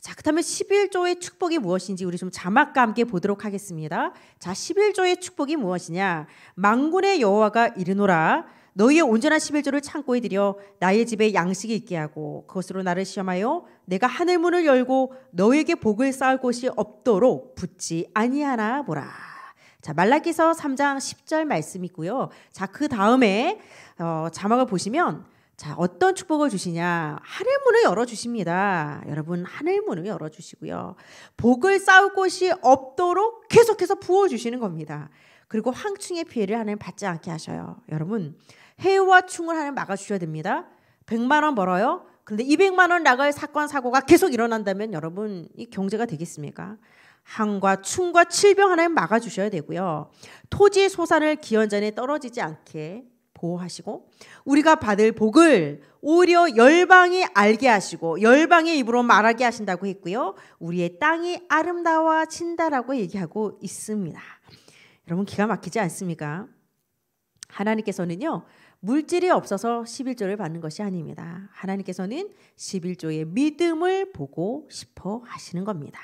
자, 그렇다면 11조의 축복이 무엇인지 우리 좀 자막과 함께 보도록 하겠습니다. 자, 11조의 축복이 무엇이냐? 망군의 여호와가 이르노라 너희의 온전한 11조를 창고에 들여 나의 집에 양식이 있게 하고 그것으로 나를 시험하여 내가 하늘 문을 열고 너에게 복을 쌓을 곳이 없도록 붙지 아니하나 보라. 자, 말라기서 3장 10절 말씀이고요. 자, 그 다음에 어, 자막을 보시면 자, 어떤 축복을 주시냐? 하늘 문을 열어 주십니다. 여러분 하늘 문을 열어 주시고요. 복을 쌓을 곳이 없도록 계속해서 부어 주시는 겁니다. 그리고 황충의 피해를 하나님 받지 않게 하셔요. 여러분, 해와 충을 하나님 막아 주셔야 됩니다. 100만 원 벌어요. 근데 200만 원 나갈 사건 사고가 계속 일어난다면 여러분 이 경제가 되겠습니까? 항과 충과 질병 하나님 막아 주셔야 되고요. 토지 소산을 기원전에 떨어지지 않게 보호하시고 우리가 받을 복을 오히려 열방이 알게 하시고 열방의 입으로 말하게 하신다고 했고요. 우리의 땅이 아름다워진다라고 얘기하고 있습니다. 여러분 기가 막히지 않습니까? 하나님께서는요. 물질이 없어서 11조를 받는 것이 아닙니다. 하나님께서는 11조의 믿음을 보고 싶어 하시는 겁니다.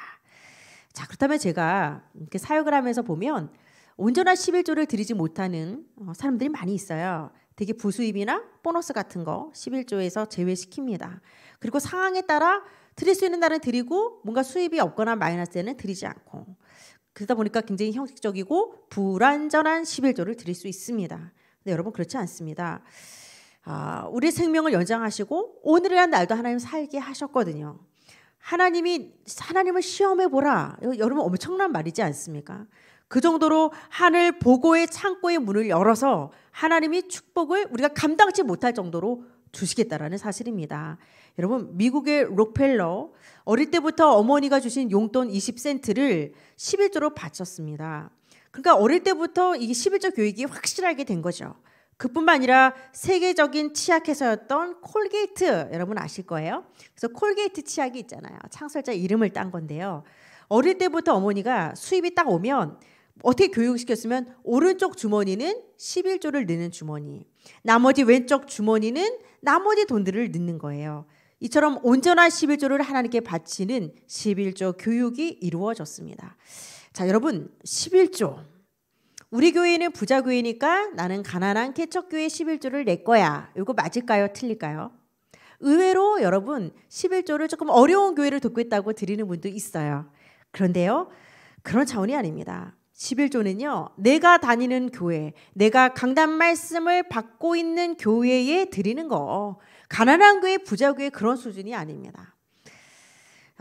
자, 그렇다면 제가 이렇게 사역을 하면서 보면 온전한 11조를 드리지 못하는 어, 사람들이 많이 있어요. 되게 부수입이나 보너스 같은 거 11조에서 제외시킵니다. 그리고 상황에 따라 드릴 수 있는 날은 드리고 뭔가 수입이 없거나 마이너스에는 드리지 않고 그러다 보니까 굉장히 형식적이고 불완전한 11조를 드릴 수 있습니다. 근데 네, 여러분 그렇지 않습니다. 아, 우리 생명을 연장하시고 오늘이란 날도 하나님 살게 하셨거든요. 하나님이 하나님을 시험해 보라. 여러분 엄청난 말이지 않습니까? 그 정도로 하늘 보고의 창고의 문을 열어서 하나님이 축복을 우리가 감당치 못할 정도로 주시겠다라는 사실입니다. 여러분 미국의 록펠러 어릴 때부터 어머니가 주신 용돈 20센트를 11조로 바쳤습니다. 그러니까 어릴 때부터 이 11조 교육이 확실하게 된 거죠. 그뿐만 아니라 세계적인 치약 회사였던 콜게이트 여러분 아실 거예요. 그래서 콜게이트 치약이 있잖아요. 창설자 이름을 딴 건데요. 어릴 때부터 어머니가 수입이 딱 오면 어떻게 교육시켰으면 오른쪽 주머니는 11조를 넣는 주머니, 나머지 왼쪽 주머니는 나머지 돈들을 넣는 거예요. 이처럼 온전한 11조를 하나님께 바치는 11조 교육이 이루어졌습니다. 자, 여러분 11조. 우리 교회는 부자 교회니까 나는 가난한 개척교회 11조를 낼 거야. 이거 맞을까요? 틀릴까요? 의외로 여러분 11조를 조금 어려운 교회를 돕고 있다고 드리는 분도 있어요. 그런데요. 그런 차원이 아닙니다. 11조는요, 내가 다니는 교회, 내가 강단 말씀을 받고 있는 교회에 드리는 거, 가난한 교회, 부자 교회 그런 수준이 아닙니다.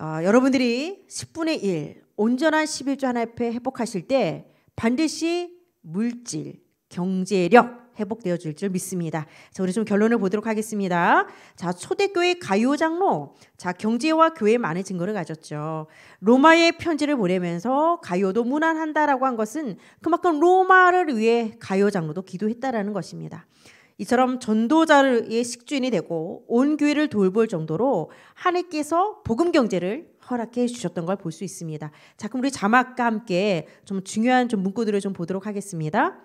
어, 여러분들이 10분의 1 온전한 11조 하나의 패 회복하실 때 반드시 물질, 경제력 회복되어 줄 줄 믿습니다. 자, 우리 좀 결론을 보도록 하겠습니다. 자, 초대교회 가요 장로, 자, 경제와 교회 많은 증거를 가졌죠. 로마의 편지를 보내면서 가요도 무난한다라고 한 것은 그만큼 로마를 위해 가요 장로도 기도했다라는 것입니다. 이처럼 전도자의 식주인이 되고 온 교회를 돌볼 정도로 하나님께서 복음 경제를 허락해 주셨던 걸 볼 수 있습니다. 자, 그럼 우리 자막과 함께 좀 중요한 좀 문구들을 좀 보도록 하겠습니다.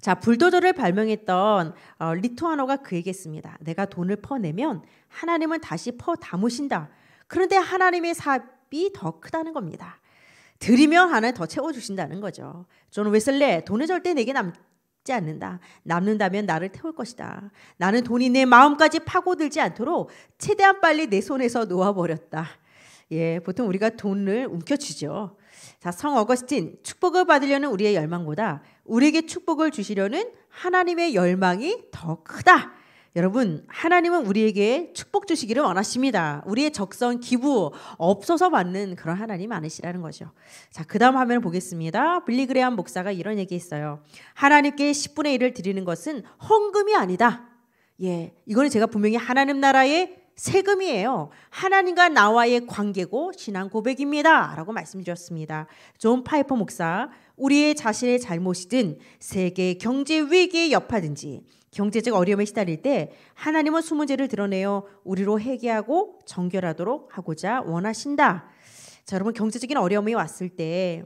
자, 불도저를 발명했던 어, 리투아노가 그 얘기했습니다. 내가 돈을 퍼내면 하나님은 다시 퍼 담으신다. 그런데 하나님의 삽이 더 크다는 겁니다. 드리면 하나 더 채워주신다는 거죠. 존 웨슬레 돈은 절대 내게 남, 죽지 않는다. 남는다면 나를 태울 것이다. 나는 돈이 내 마음까지 파고들지 않도록 최대한 빨리 내 손에서 놓아버렸다. 예, 보통 우리가 돈을 움켜쥐죠. 자, 성 어거스틴, 축복을 받으려는 우리의 열망보다 우리에게 축복을 주시려는 하나님의 열망이 더 크다. 여러분, 하나님은 우리에게 축복 주시기를 원하십니다. 우리의 적성, 기부, 없어서 받는 그런 하나님 아니시라는 거죠. 자, 그 다음 화면을 보겠습니다. 빌리그레한 목사가 이런 얘기 했어요. 하나님께 10분의 1을 드리는 것은 헌금이 아니다. 예, 이거는 제가 분명히 하나님 나라의 세금이에요. 하나님과 나와의 관계고 신앙 고백입니다. 라고 말씀드렸습니다. 존 파이퍼 목사, 우리의 자신의 잘못이든 세계 경제 위기의 여파든지 경제적 어려움에 시달릴 때 하나님은 숨은 죄를 드러내어 우리로 회개하고 정결하도록 하고자 원하신다. 자, 여러분 경제적인 어려움이 왔을 때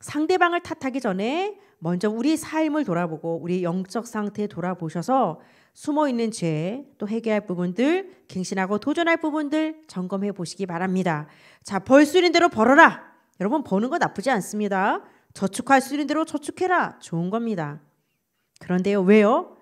상대방을 탓하기 전에 먼저 우리 삶을 돌아보고 우리 영적 상태 돌아보셔서 숨어 있는 죄, 또회개할 부분들, 갱신하고 도전할 부분들 점검해 보시기 바랍니다. 자, 벌 수 있는 대로 벌어라. 여러분 버는 거 나쁘지 않습니다. 저축할 수 있는 대로 저축해라. 좋은 겁니다. 그런데요, 왜요?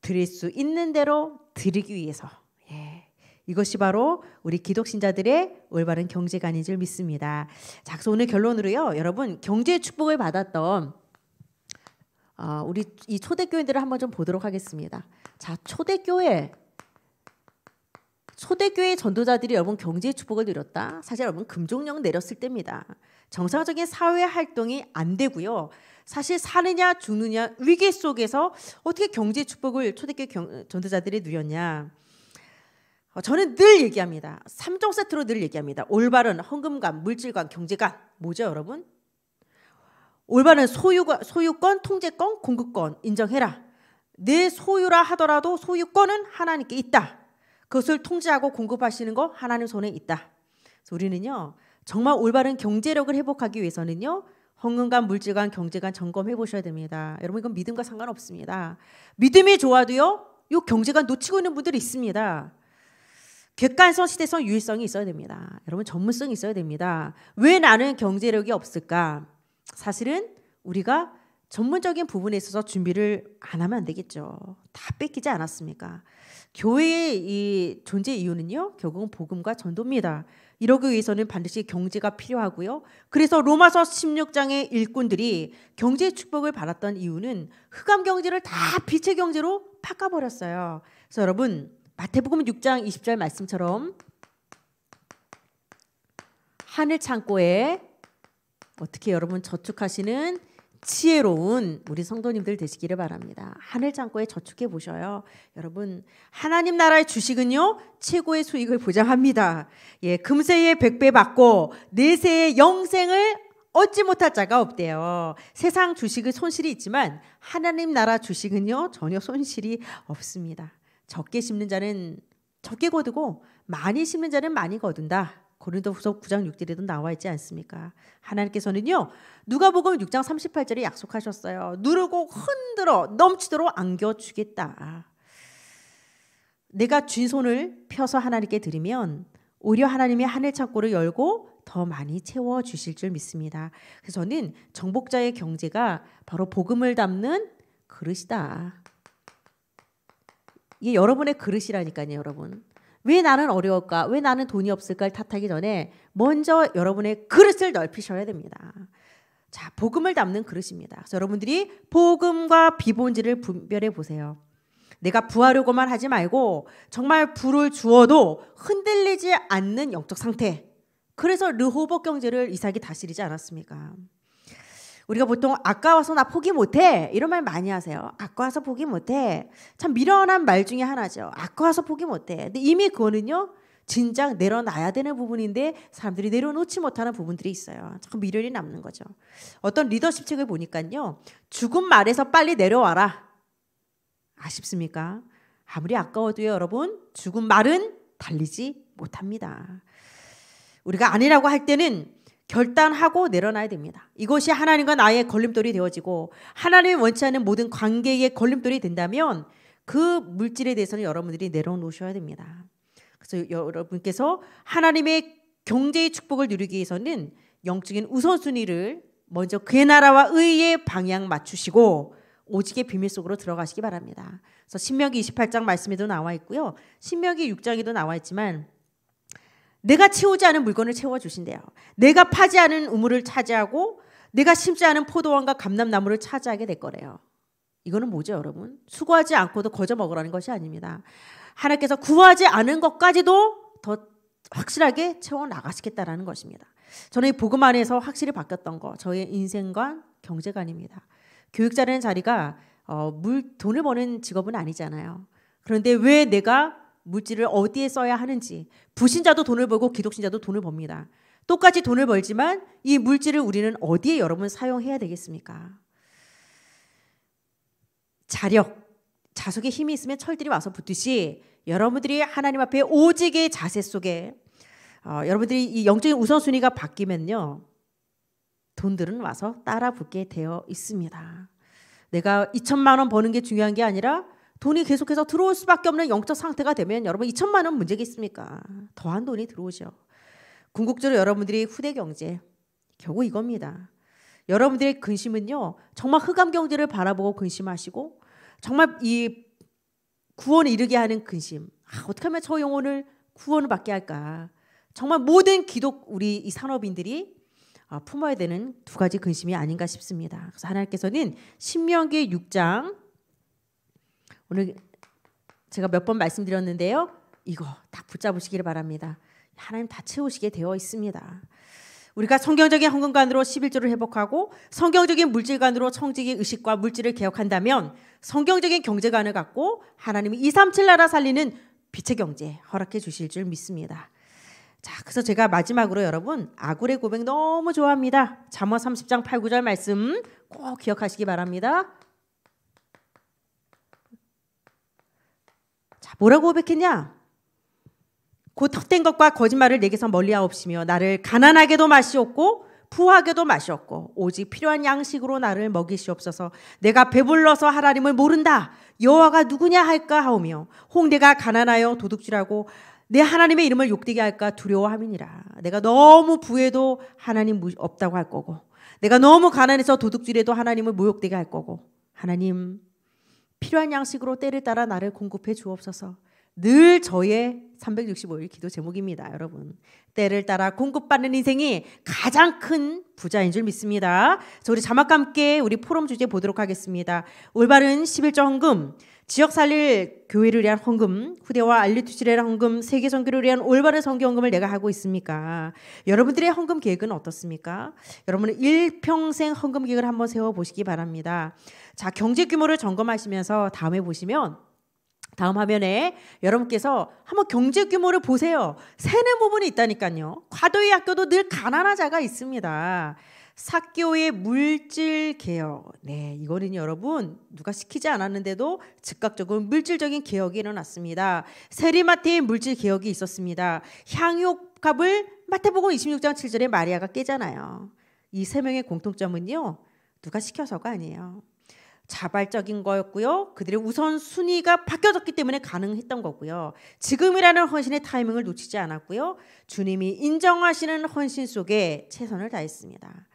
드릴 수 있는 대로 드리기 위해서 예. 이것이 바로 우리 기독신자들의 올바른 경제관인 줄 믿습니다. 자, 그래서 오늘 결론으로요, 여러분 경제의 축복을 받았던 어, 우리 이 초대교회들을 한번 좀 보도록 하겠습니다. 자, 초대교회 초대교회 전도자들이 여러분 경제의 축복을 누렸다. 사실 여러분 금종령 내렸을 때입니다. 정상적인 사회 활동이 안 되고요. 사실 사느냐 죽느냐 위기 속에서 어떻게 경제 축복을 초대교 전도자들이 누렸냐. 어, 저는 늘 얘기합니다. 3종 세트로 늘 얘기합니다. 올바른 헌금관, 물질관, 경제관. 뭐죠, 여러분? 올바른 소유권, 소유권, 통제권, 공급권 인정해라. 내 소유라 하더라도 소유권은 하나님께 있다. 그것을 통제하고 공급하시는 거 하나님 손에 있다. 우리는요. 정말 올바른 경제력을 회복하기 위해서는요. 헌금관, 물질관, 경제관 점검해 보셔야 됩니다. 여러분 이건 믿음과 상관없습니다. 믿음이 좋아도요. 요 경제관 놓치고 있는 분들이 있습니다. 객관성, 시대성, 유일성이 있어야 됩니다. 여러분 전문성이 있어야 됩니다. 왜 나는 경제력이 없을까? 사실은 우리가 전문적인 부분에 있어서 준비를 안 하면 안 되겠죠. 다 뺏기지 않았습니까? 교회의 이 존재 이유는요. 결국은 복음과 전도입니다. 이러기 위해서는 반드시 경제가 필요하고요. 그래서 로마서 16장의 일꾼들이 경제의 축복을 받았던 이유는 흑암 경제를 다 빛의 경제로 바꿔버렸어요. 그래서 여러분 마태복음 6장 20절 말씀처럼 하늘 창고에 어떻게 여러분 저축하시는 지혜로운 우리 성도님들 되시기를 바랍니다. 하늘 창고에 저축해 보셔요. 여러분, 하나님 나라의 주식은요, 최고의 수익을 보장합니다. 예, 금세에 1배 받고, 내세에 영생을 얻지 못할 자가 없대요. 세상 주식의 손실이 있지만, 하나님 나라 주식은요, 전혀 손실이 없습니다. 적게 심는 자는 적게 거두고, 많이 심는 자는 많이 거둔다. 고린도후서 9장 6절에도 나와 있지 않습니까? 하나님께서는요. 누가복음 6장 38절에 약속하셨어요. 누르고 흔들어 넘치도록 안겨 주겠다. 내가 쥔 손을 펴서 하나님께 드리면 오히려 하나님이 하늘 창고를 열고 더 많이 채워 주실 줄 믿습니다. 그래서 저는 정복자의 경제가 바로 복음을 담는 그릇이다. 이게 여러분의 그릇이라니까요, 여러분. 왜 나는 어려울까? 왜 나는 돈이 없을까를 탓하기 전에 먼저 여러분의 그릇을 넓히셔야 됩니다. 자, 복음을 담는 그릇입니다. 그래서 여러분들이 복음과 비본지를 분별해 보세요. 내가 부하려고만 하지 말고 정말 불을 주어도 흔들리지 않는 영적 상태. 그래서 르호복 경제를 이삭이 다스리지 않았습니까? 우리가 보통 아까워서 나 포기 못해 이런 말 많이 하세요. 아까워서 포기 못해. 참 미련한 말 중에 하나죠. 아까워서 포기 못해. 근데 이미 그거는요. 진작 내려놔야 되는 부분인데 사람들이 내려놓지 못하는 부분들이 있어요. 참 미련이 남는 거죠. 어떤 리더십 책을 보니까요. 죽은 말에서 빨리 내려와라. 아쉽습니까? 아무리 아까워도요, 여러분. 죽은 말은 달리지 못합니다. 우리가 아니라고 할 때는 결단하고 내려놔야 됩니다. 이것이 하나님과 나의 걸림돌이 되어지고 하나님 원치 않는 모든 관계의 걸림돌이 된다면 그 물질에 대해서는 여러분들이 내려놓으셔야 됩니다. 그래서 여러분께서 하나님의 경제의 축복을 누리기 위해서는 영적인 우선순위를 먼저 그의 나라와 의의 방향 맞추시고 오직의 비밀 속으로 들어가시기 바랍니다. 그래서 신명기 28장 말씀에도 나와 있고요. 신명기 6장에도 나와 있지만 내가 채우지 않은 물건을 채워주신대요. 내가 파지 않은 우물을 차지하고 내가 심지 않은 포도원과 감남나무를 차지하게 될 거래요. 이거는 뭐죠, 여러분? 수고하지 않고도 거저 먹으라는 것이 아닙니다. 하나님께서 구하지 않은 것까지도 더 확실하게 채워 나가시겠다라는 것입니다. 저는 이 복음 안에서 확실히 바뀌었던 거, 저의 인생관, 경제관입니다. 교육자라는 자리가 어, 물 돈을 버는 직업은 아니잖아요. 그런데 왜 내가 물질을 어디에 써야 하는지 부신자도 돈을 벌고 기독신자도 돈을 법니다. 똑같이 돈을 벌지만 이 물질을 우리는 어디에 여러분 사용해야 되겠습니까? 자력, 자석에 힘이 있으면 철들이 와서 붙듯이 여러분들이 하나님 앞에 오직의 자세 속에 어, 여러분들이 이 영적인 우선순위가 바뀌면요. 돈들은 와서 따라 붙게 되어 있습니다. 내가 2천만 원 버는 게 중요한 게 아니라 돈이 계속해서 들어올 수밖에 없는 영적 상태가 되면 여러분 2천만 원 문제겠습니까? 더한 돈이 들어오죠. 궁극적으로 여러분들이 후대 경제 결국 이겁니다. 여러분들의 근심은요 정말 흑암 경제를 바라보고 근심하시고 정말 이 구원을 이르게 하는 근심. 아, 어떻게 하면 저 영혼을 구원을 받게 할까? 정말 모든 기독 우리 이 산업인들이 아, 품어야 되는 두 가지 근심이 아닌가 싶습니다. 그래서 하나님께서는 신명기 6장 오늘 제가 몇 번 말씀드렸는데요. 이거 다 붙잡으시기를 바랍니다. 하나님 다 채우시게 되어 있습니다. 우리가 성경적인 헌금관으로 11조를 회복하고 성경적인 물질관으로 청지기 의식과 물질을 개혁한다면 성경적인 경제관을 갖고 하나님이 2, 3, 7 나라 살리는 빛의 경제 허락해 주실 줄 믿습니다. 자, 그래서 제가 마지막으로 여러분 아굴의 고백 너무 좋아합니다. 잠언 30장 8, 9절 말씀 꼭 기억하시기 바랍니다. 자, 뭐라고 고백했냐? 곧 헛된 것과 거짓말을 내게서 멀리하옵시며 나를 가난하게도 마시옵고 부하게도 마시옵고 오직 필요한 양식으로 나를 먹이시옵소서 내가 배불러서 하나님을 모른다 여호와가 누구냐 할까 하오며 홍대가 가난하여 도둑질하고 내 하나님의 이름을 욕되게 할까 두려워함이니라 내가 너무 부해도 하나님 없다고 할 거고 내가 너무 가난해서 도둑질해도 하나님을 모욕되게 할 거고 하나님 필요한 양식으로 때를 따라 나를 공급해 주옵소서. 늘 저의 365일 기도 제목입니다, 여러분. 때를 따라 공급받는 인생이 가장 큰 부자인 줄 믿습니다. 자, 우리 자막과 함께 우리 포럼 주제 보도록 하겠습니다. 올바른 11조 헌금. 지역 살릴 교회를 위한 헌금, 후대와 알리 투실의 헌금, 세계 선교를 위한 올바른 성교 헌금을 내가 하고 있습니까? 여러분들의 헌금 계획은 어떻습니까? 여러분은 일평생 헌금 계획을 한번 세워 보시기 바랍니다. 자, 경제 규모를 점검하시면서 다음에 보시면 다음 화면에 여러분께서 한번 경제 규모를 보세요. 세네 부분이 있다니까요. 과도히 아껴도 늘 가난한 자가 있습니다. 사교의 물질 개혁. 네, 이거는 여러분 누가 시키지 않았는데도 즉각적으로 물질적인 개혁이 일어났습니다. 세리마태의 물질 개혁이 있었습니다. 향유값을 마태복음 26장 7절에 마리아가 깨잖아요. 이 세 명의 공통점은요. 누가 시켜서가 아니에요. 자발적인 거였고요. 그들의 우선순위가 바뀌어졌기 때문에 가능했던 거고요. 지금이라는 헌신의 타이밍을 놓치지 않았고요. 주님이 인정하시는 헌신 속에 최선을 다했습니다.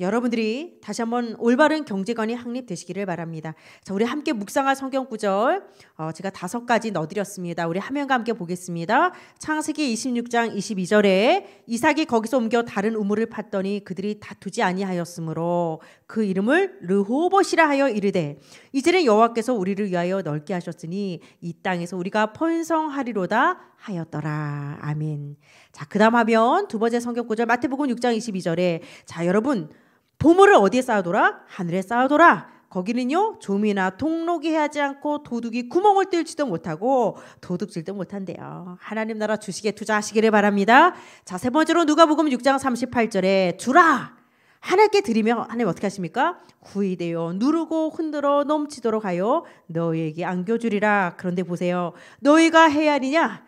여러분들이 다시 한번 올바른 경제관이 확립되시기를 바랍니다. 자, 우리 함께 묵상할 성경 구절 어, 제가 다섯 가지 넣어드렸습니다. 우리 화면과 함께 보겠습니다. 창세기 26장 22절에 이삭이 거기서 옮겨 다른 우물을 팠더니 그들이 다투지 아니하였으므로 그 이름을 르호봇이라 하여 이르되 이제는 여호와께서 우리를 위하여 넓게 하셨으니 이 땅에서 우리가 번성하리로다 하였더라. 아멘. 자, 그다음 하면 두 번째 성경 구절 마태복음 6장 22절에 자, 여러분 보물을 어디에 쌓아둬라? 하늘에 쌓아둬라. 거기는요 조미나 통록이 하지 않고 도둑이 구멍을 뚫지도 못하고 도둑질도 못한대요. 하나님 나라 주식에 투자하시기를 바랍니다. 자 세 번째로 누가복음 6장 38절에 주라 하나님께 드리며 하나님 어떻게 하십니까? 구이되어 누르고 흔들어 넘치도록 하여 너희에게 안겨주리라. 그런데 보세요. 너희가 헤아리냐?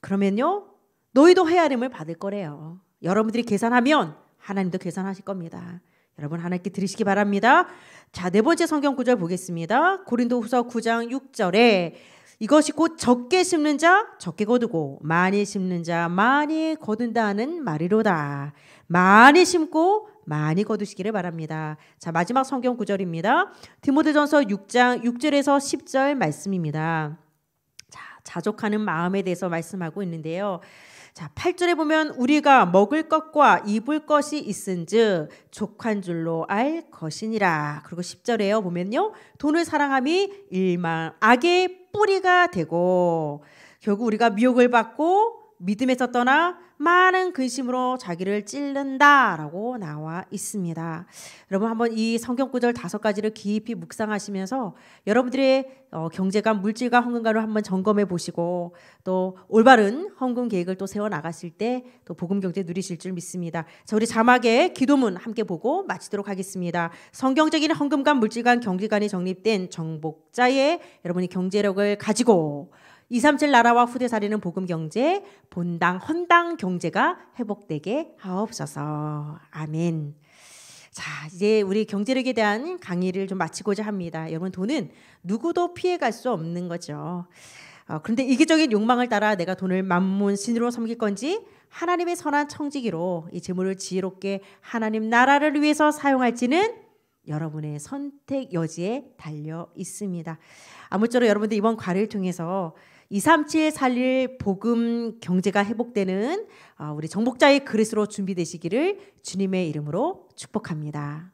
그러면요 너희도 헤아림을 받을 거래요. 여러분들이 계산하면 하나님도 계산하실 겁니다. 여러분 하나님께 드리시기 바랍니다. 자, 네 번째 성경 구절 보겠습니다. 고린도후서 9장 6절에 이것이 곧 적게 심는 자 적게 거두고 많이 심는 자 많이 거둔다는 말이로다. 많이 심고 많이 거두시기를 바랍니다. 자, 마지막 성경 구절입니다. 디모데전서 6장 6절에서 10절 말씀입니다. 자, 자족하는 마음에 대해서 말씀하고 있는데요. 자, 8절에 보면 우리가 먹을 것과 입을 것이 있은즉 족한 줄로 알 것이니라. 그리고 10절에요. 보면요. 돈을 사랑함이 일망 악의 뿌리가 되고 결국 우리가 미혹을 받고 믿음에서 떠나 많은 근심으로 자기를 찔른다라고 나와 있습니다. 여러분 한번 이 성경 구절 다섯 가지를 깊이 묵상하시면서 여러분들의 어, 경제관, 물질과 헌금관을 한번 점검해 보시고 또 올바른 헌금 계획을 또 세워 나갔을때또 복음 경제 누리실 줄 믿습니다. 자 우리 자막의 기도문 함께 보고 마치도록 하겠습니다. 성경적인 헌금관, 물질관, 경제관이 정립된 정복자의 여러분이 경제력을 가지고 237 나라와 후대 사리는 복음 경제, 본당 헌당 경제가 회복되게 하옵소서. 아멘. 자, 이제 우리 경제력에 대한 강의를 좀 마치고자 합니다. 여러분 돈은 누구도 피해갈 수 없는 거죠. 어, 그런데 이기적인 욕망을 따라 내가 돈을 만문 신으로 섬길 건지 하나님의 선한 청지기로 이 재물을 지혜롭게 하나님 나라를 위해서 사용할지는 여러분의 선택 여지에 달려 있습니다. 아무쪼록 여러분들 이번 과를 통해서 237 살릴 복음 경제가 회복되는 아, 우리 정복자의 그릇으로 준비되시기를 주님의 이름으로 축복합니다.